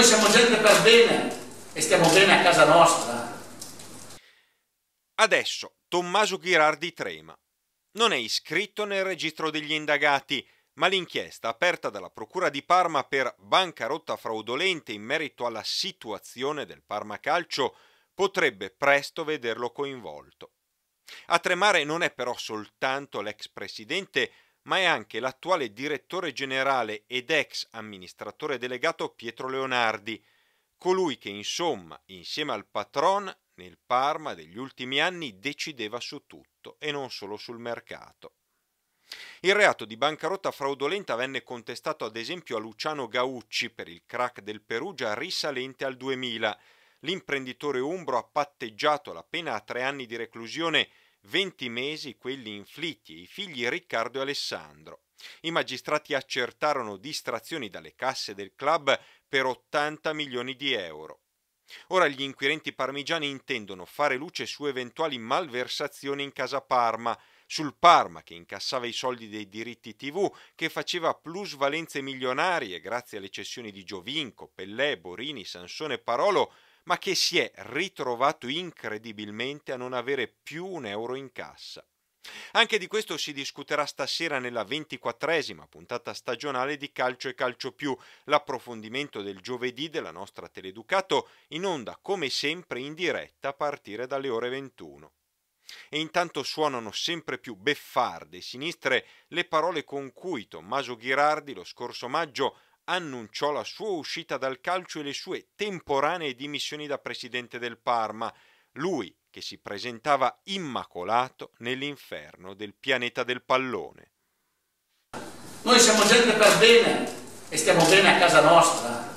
noi siamo gente per bene e stiamo bene a casa nostra. Adesso Tommaso Ghirardi trema. Non è iscritto nel registro degli indagati, ma l'inchiesta aperta dalla Procura di Parma per bancarotta fraudolente in merito alla situazione del Parma Calcio potrebbe presto vederlo coinvolto. A tremare non è però soltanto l'ex presidente, ma è anche l'attuale direttore generale ed ex amministratore delegato Pietro Leonardi, colui che insomma, insieme al patron, nel Parma degli ultimi anni decideva su tutto e non solo sul mercato. Il reato di bancarotta fraudolenta venne contestato ad esempio a Luciano Gaucci per il crack del Perugia risalente al 2000. L'imprenditore umbro ha patteggiato la pena a tre anni di reclusione 20 mesi quelli inflitti ai figli Riccardo e Alessandro. I magistrati accertarono distrazioni dalle casse del club per 80 milioni di euro. Ora gli inquirenti parmigiani intendono fare luce su eventuali malversazioni in casa Parma, sul Parma che incassava i soldi dei diritti TV, che faceva plusvalenze milionarie grazie alle cessioni di Giovinco, Pellè, Borini, Sansone e Parolo, ma che si è ritrovato incredibilmente a non avere più un euro in cassa. Anche di questo si discuterà stasera nella ventiquattresima puntata stagionale di Calcio e Calcio Più, l'approfondimento del giovedì della nostra Teleducato in onda come sempre in diretta a partire dalle ore 21. E intanto suonano sempre più beffarde e sinistre le parole con cui Tommaso Ghirardi lo scorso maggio annunciò la sua uscita dal calcio e le sue temporanee dimissioni da presidente del Parma, lui che si presentava immacolato nell'inferno del pianeta del pallone. Noi siamo gente per bene e stiamo bene a casa nostra